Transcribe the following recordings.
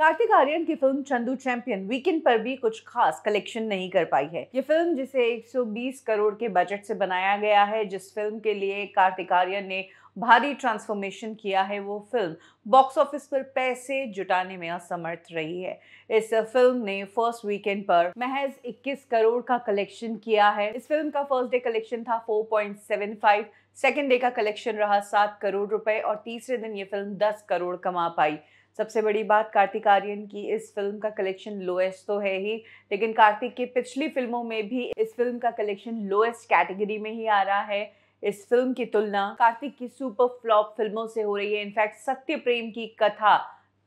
कार्तिक आर्यन की film Chandu champion weekend पर भी कुछ खास कलेक्शन नहीं कर पाई है ये फिल्म जिसे 120 करोड़ के बजट से बनाया गया है जिस फिल्म के लिए कार्तिक आर्यन ने भारी ट्रांसफॉर्मेशन किया है वो फिल्म बॉक्स ऑफिस पर पैसे जुटाने में असमर्थ रही है इस फिल्म ने फर्स्ट वीकेंड पर महज 21 करोड़ का कलेक्शन किया है इस फिल्म का फर्स्ट डे कलेक्शन था 4.75 सेकेंड डे का कलेक्शन रहा सात करोड़ रुपए और तीसरे दिन ये फिल्म दस करोड़ कमा पाई सबसे बड़ी बात कार्तिक आर्यन की इस फिल्म का कलेक्शन लोएस्ट तो है ही लेकिन कार्तिक की पिछली फिल्मों में भी इस फिल्म का कलेक्शन लोएस्ट कैटेगरी में ही आ रहा है इस फिल्म की तुलना कार्तिक की सुपर फ्लॉप फिल्मों से हो रही है इनफैक्ट सत्य प्रेम की कथा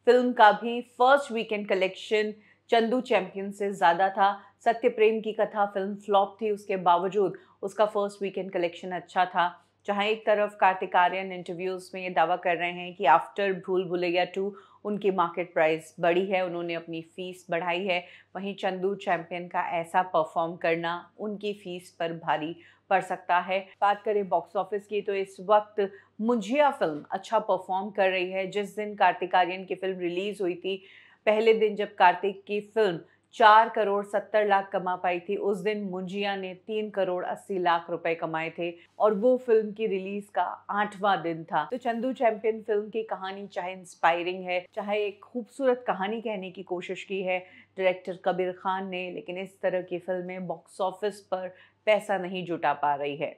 फिल्म का भी first weekend collection Chandu Champion से ज़्यादा था सत्य प्रेम की कथा फिल्म फ्लॉप थी उसके बावजूद उसका फर्स्ट वीकेंड कलेक्शन अच्छा था जहाँ एक तरफ कार्तिक आर्यन इंटरव्यूज़ में ये दावा कर रहे हैं कि आफ्टर भूल भुलैया टू उनकी मार्केट प्राइस बढ़ी है उन्होंने अपनी फ़ीस बढ़ाई है वहीं चंदू चैंपियन का ऐसा परफॉर्म करना उनकी फ़ीस पर भारी पड़ सकता है बात करें बॉक्स ऑफिस की तो इस वक्त मुंजिया फिल्म अच्छा परफॉर्म कर रही है जिस दिन कार्तिक आर्यन की फिल्म रिलीज़ हुई थी पहले दिन जब कार्तिक की फिल्म चार करोड़ सत्तर लाख कमा पाई थी उस दिन मुंजिया ने तीन करोड़ अस्सी लाख रुपए कमाए थे और वो फिल्म की रिलीज का आठवां दिन था तो चंदू चैंपियन फिल्म की कहानी चाहे इंस्पायरिंग है चाहे एक खूबसूरत कहानी कहने की कोशिश की है डायरेक्टर कबीर खान ने लेकिन इस तरह की फिल्में बॉक्स ऑफिस पर पैसा नहीं जुटा पा रही है